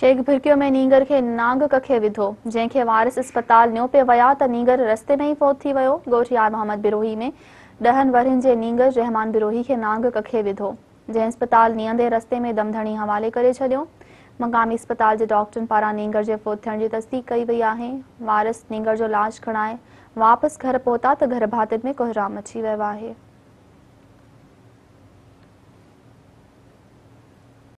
शेख भिरकियो में नींगर के नांग कखे विधो जैसे वारिस इस्पताल पे विया तो नींगर रस्ते में ही फौत थी गोठियार मोहम्मद बिरोही में दहन वरिन के नींगर रहमान बिरोही के नांग कखे विधो जै अस्पताल नींदे रस्ते में दमधणी हवाले कर छॾियो मक़ामी अस्पताल के डॉक्टर पारा नींगर के फौत थियण की तस्दीक कई वही है वारिस नींगर जो लाश खणाए वापस घर पौता तो घर भातियुनि में कोहराम अची वो है